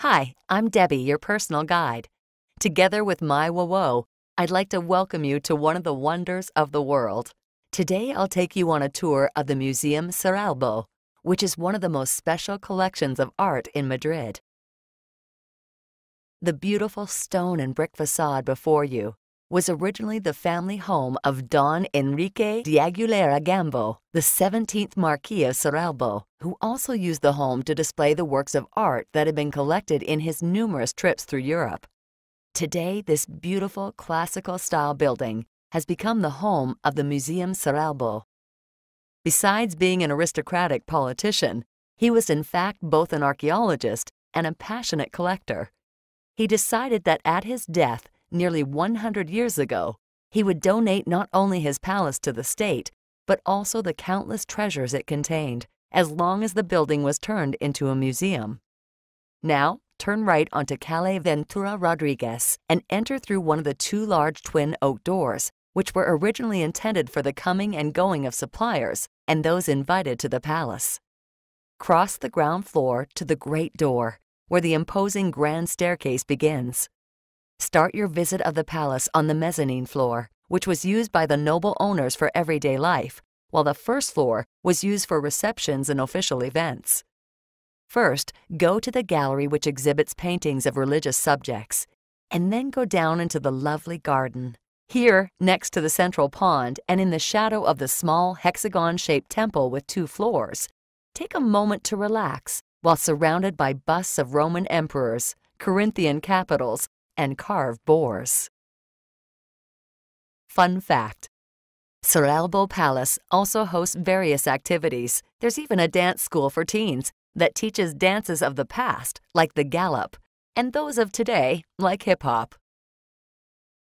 Hi, I'm Debbie, your personal guide. Together with my Wowo, I'd like to welcome you to one of the wonders of the world. Today, I'll take you on a tour of the Museum Seralbo, which is one of the most special collections of art in Madrid. The beautiful stone and brick facade before you was originally the family home of Don Enrique de Aguilera Gambo, the 17th Marquis of Ceralbo, who also used the home to display the works of art that had been collected in his numerous trips through Europe. Today, this beautiful classical-style building has become the home of the Museum Ceralbo. Besides being an aristocratic politician, he was in fact both an archaeologist and a passionate collector. He decided that at his death, nearly 100 years ago, he would donate not only his palace to the state, but also the countless treasures it contained, as long as the building was turned into a museum. Now, turn right onto Calle Ventura Rodriguez and enter through one of the two large twin oak doors, which were originally intended for the coming and going of suppliers and those invited to the palace. Cross the ground floor to the Great Door, where the imposing grand staircase begins. Start your visit of the palace on the mezzanine floor, which was used by the noble owners for everyday life, while the first floor was used for receptions and official events. First, go to the gallery which exhibits paintings of religious subjects, and then go down into the lovely garden. Here, next to the central pond and in the shadow of the small hexagon shaped temple with two floors, take a moment to relax while surrounded by busts of Roman emperors, Corinthian capitals, and carve boars. Fun fact Sorelbo Palace also hosts various activities. There's even a dance school for teens that teaches dances of the past, like the gallop, and those of today, like hip hop.